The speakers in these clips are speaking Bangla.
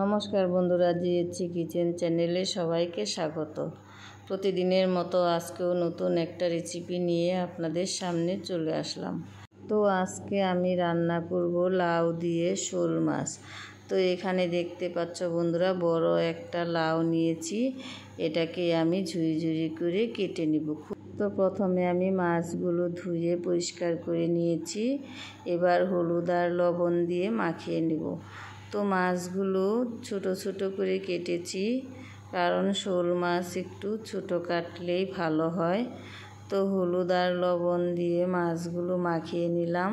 নমস্কার বন্ধুরা জিএচসি কিচেন চ্যানেলে সবাইকে স্বাগত প্রতিদিনের মতো আজকেও নতুন একটা রেসিপি নিয়ে আপনাদের সামনে চলে আসলাম তো আজকে আমি রান্না করব লাউ দিয়ে শোল মাছ তো এখানে দেখতে পাচ্ছ বন্ধুরা বড় একটা লাউ নিয়েছি এটাকে আমি ঝুড়ি ঝুড়ি করে কেটে নিব তো প্রথমে আমি মাছগুলো ধুয়ে পরিষ্কার করে নিয়েছি এবার হলুদ আর লবণ দিয়ে মাখিয়ে নেব তো মাছগুলো ছোট ছোট করে কেটেছি কারণ শোল মাছ একটু ছোট কাটলেই ভালো হয় তো হলুদ আর লবণ দিয়ে মাছগুলো মাখিয়ে নিলাম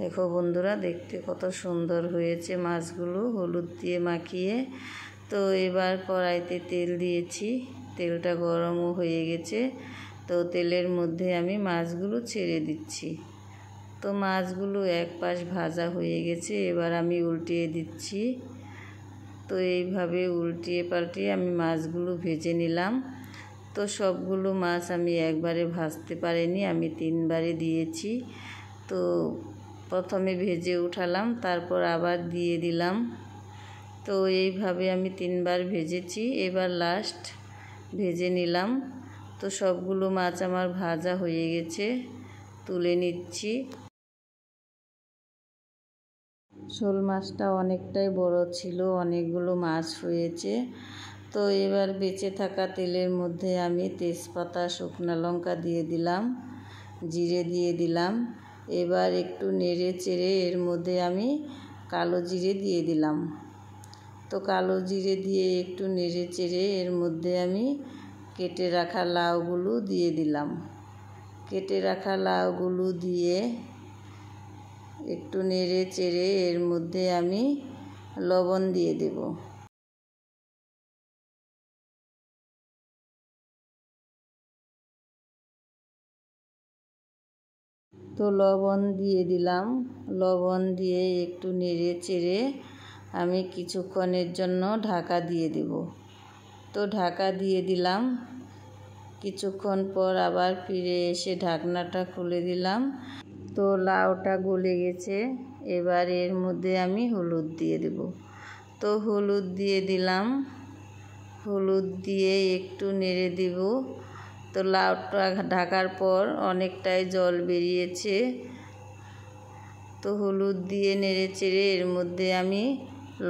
দেখো বন্ধুরা দেখতে কত সুন্দর হয়েছে মাছগুলো হলুদ দিয়ে মাখিয়ে তো এবার কড়াইতে তেল দিয়েছি তেলটা গরমও হয়ে গেছে তো তেলের মধ্যে আমি মাছগুলো ছেড়ে দিচ্ছি তো মাছগুলো এক পাশ ভাজা হয়ে গেছে এবার আমি উল্টিয়ে দিচ্ছি তো এইভাবে উল্টিয়ে পাল্টিয়ে আমি মাছগুলো ভেজে নিলাম তো সবগুলো মাছ আমি একবারে ভাজতে পারিনি আমি তিনবারে দিয়েছি তো প্রথমে ভেজে উঠালাম তারপর আবার দিয়ে দিলাম তো এইভাবে আমি তিনবার ভেজেছি এবার লাস্ট ভেজে নিলাম তো সবগুলো মাছ আমার ভাজা হয়ে গেছে তুলে নিচ্ছি শোল মাছটা অনেকটাই বড় ছিল অনেকগুলো মাছ হয়েছে তো এবার বেঁচে থাকা তেলের মধ্যে আমি তেজপাতা শুকনা লঙ্কা দিয়ে দিলাম জিরে দিয়ে দিলাম এবার একটু নেড়ে চেড়ে এর মধ্যে আমি কালো জিরে দিয়ে দিলাম তো কালো জিরে দিয়ে একটু নেড়ে চেড়ে এর মধ্যে আমি কেটে রাখা লাউগুলো দিয়ে দিলাম কেটে রাখা লাউগুলো দিয়ে একটু নেড়ে চেড়ে এর মধ্যে আমি লবণ দিয়ে দেব তো লবণ দিয়ে দিলাম লবণ দিয়ে একটু নেড়ে চেড়ে আমি কিছুক্ষণের জন্য ঢাকা দিয়ে দেব তো ঢাকা দিয়ে দিলাম কিছুক্ষণ পর আবার ফিরে এসে ঢাকনাটা খুলে দিলাম তো লাউটা গলে গেছে এবার এর মধ্যে আমি হলুদ দিয়ে দেব তো হলুদ দিয়ে দিলাম হলুদ দিয়ে একটু নেড়ে দেব তো লাউটা ঢাকার পর অনেকটাই জল বেরিয়েছে তো হলুদ দিয়ে নেড়ে চেড়ে এর মধ্যে আমি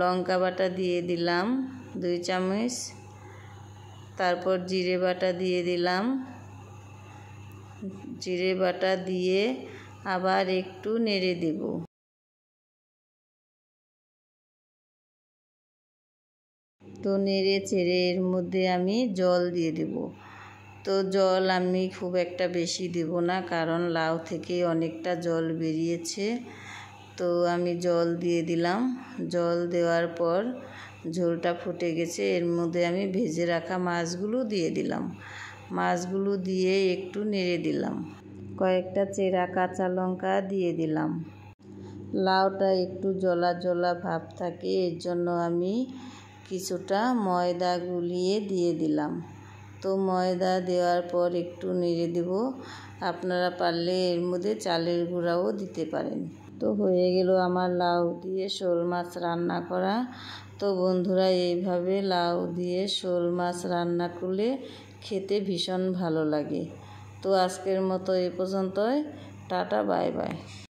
লঙ্কা বাটা দিয়ে দিলাম দুই চামচ তারপর জিরে বাটা দিয়ে দিলাম জিরে বাটা দিয়ে আবার একটু নেড়ে দেব তো নেড়ে চেড়ে এর মধ্যে আমি জল দিয়ে দেব তো জল আমি খুব একটা বেশি দেব না কারণ লাউ থেকে অনেকটা জল বেরিয়েছে তো আমি জল দিয়ে দিলাম জল দেওয়ার পর ঝোলটা ফুটে গেছে এর মধ্যে আমি ভেজে রাখা মাছগুলো দিয়ে দিলাম মাছগুলো দিয়ে একটু নেড়ে দিলাম কয়েকটা চেরা কাঁচা লঙ্কা দিয়ে দিলাম লাউটা একটু জলা জলা ভাব থাকে এর জন্য আমি কিছুটা ময়দা গুলিয়ে দিয়ে দিলাম তো ময়দা দেওয়ার পর একটু নেড়ে দেব আপনারা পারলে এর মধ্যে চালের গুঁড়াও দিতে পারেন তো হয়ে গেল আমার লাউ দিয়ে শোল মাছ রান্না করা তো বন্ধুরা এইভাবে লাউ দিয়ে শোল মাছ রান্না করলে খেতে ভীষণ ভালো লাগে তো আজকের মতো এ পর্যন্তই টাটা বাই বাই